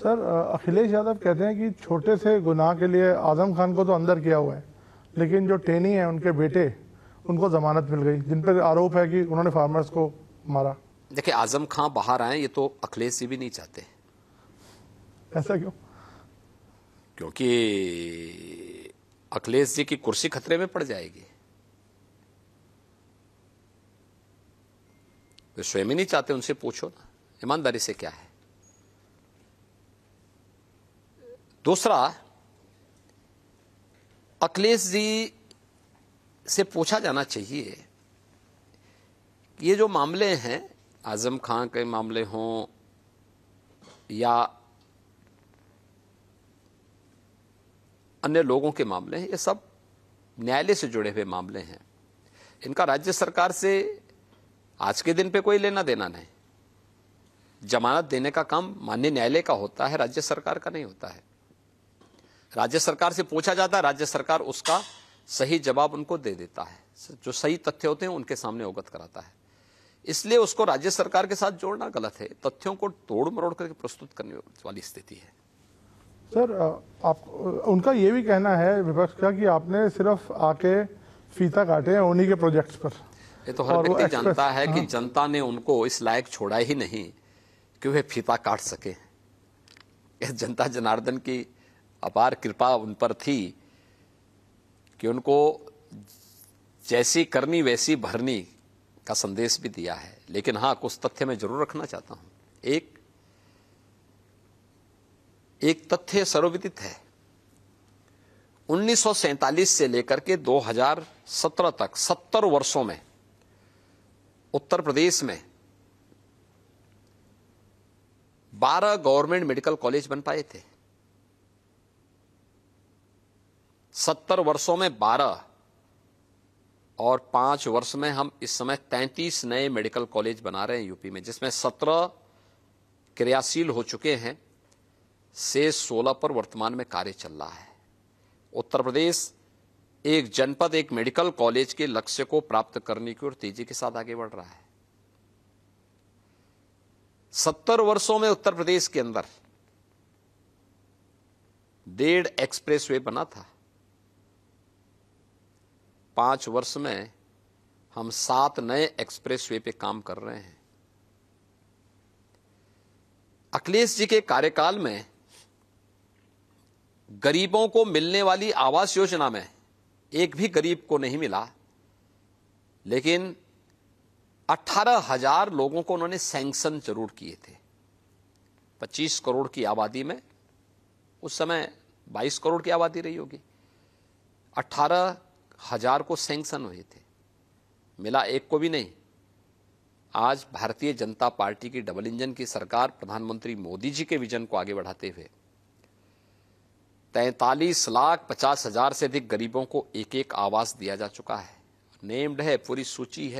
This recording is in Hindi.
सर अखिलेश यादव कहते हैं कि छोटे से गुनाह के लिए आजम खान को तो अंदर किया हुआ है लेकिन जो टेनी है उनके बेटे उनको जमानत मिल गई जिन पर आरोप है कि उन्होंने फार्मर्स को मारा देखिए आजम खां बाहर आए ये तो अखिलेश जी भी नहीं चाहते ऐसा क्यों क्योंकि अखिलेश जी की कुर्सी खतरे में पड़ जाएगी तो स्वयं ही नहीं चाहते उनसे पूछो ना ईमानदारी से क्या है दूसरा अखिलेश जी से पूछा जाना चाहिए ये जो मामले हैं आजम खां के मामले हों या अन्य लोगों के मामले हैं ये सब न्यायालय से जुड़े हुए मामले हैं इनका राज्य सरकार से आज के दिन पे कोई लेना देना नहीं जमानत देने का काम मान्य न्यायालय का होता है राज्य सरकार का नहीं होता है राज्य सरकार से पूछा जाता है राज्य सरकार उसका सही जवाब उनको दे देता है जो सही तथ्य होते हैं उनके सामने अवगत कराता है इसलिए उसको राज्य सरकार के साथ जोड़ना गलत है तथ्यों को तोड़ मरोड़ करके प्रस्तुत करने वाली स्थिति है सर आप उनका ये भी कहना है विपक्ष का कि आपने सिर्फ आके फीता काटे हैं उन्हीं के प्रोजेक्ट्स पर ये तो हर व्यक्ति जानता है कि हाँ। जनता ने उनको इस लायक छोड़ा ही नहीं कि वे फीता काट सके जनता जनार्दन की अपार कृपा उन पर थी कि उनको जैसी करनी वैसी भरनी का संदेश भी दिया है लेकिन हाँ कुछ तथ्य मैं जरूर रखना चाहता हूँ एक एक तथ्य सर्वविदित है 1947 से लेकर के 2017 तक 70 वर्षों में उत्तर प्रदेश में 12 गवर्नमेंट मेडिकल कॉलेज बन पाए थे सत्तर वर्षों में बारह और पांच वर्ष में हम इस समय तैंतीस नए मेडिकल कॉलेज बना रहे हैं यूपी में जिसमें सत्रह क्रियाशील हो चुके हैं से सोलह पर वर्तमान में कार्य चल रहा है उत्तर प्रदेश एक जनपद एक मेडिकल कॉलेज के लक्ष्य को प्राप्त करने की ओर तेजी के साथ आगे बढ़ रहा है सत्तर वर्षों में उत्तर प्रदेश के अंदर डेढ़ एक्सप्रेसवे बना था पांच वर्ष में हम सात नए एक्सप्रेसवे पे काम कर रहे हैं अखिलेश जी के कार्यकाल में गरीबों को मिलने वाली आवास योजना में एक भी गरीब को नहीं मिला लेकिन अट्ठारह हजार लोगों को उन्होंने सैंक्शन जरूर किए थे 25 करोड़ की आबादी में उस समय 22 करोड़ की आबादी रही होगी हजार को सेंक्शन हुए थे मिला एक को भी नहीं आज भारतीय जनता पार्टी की डबल इंजन की सरकार प्रधानमंत्री मोदी जी के विजन को आगे बढ़ाते हुए तैतालीस लाख पचास हजार से अधिक गरीबों को एक एक आवास दिया जा चुका है नेम्ड है पूरी सूची है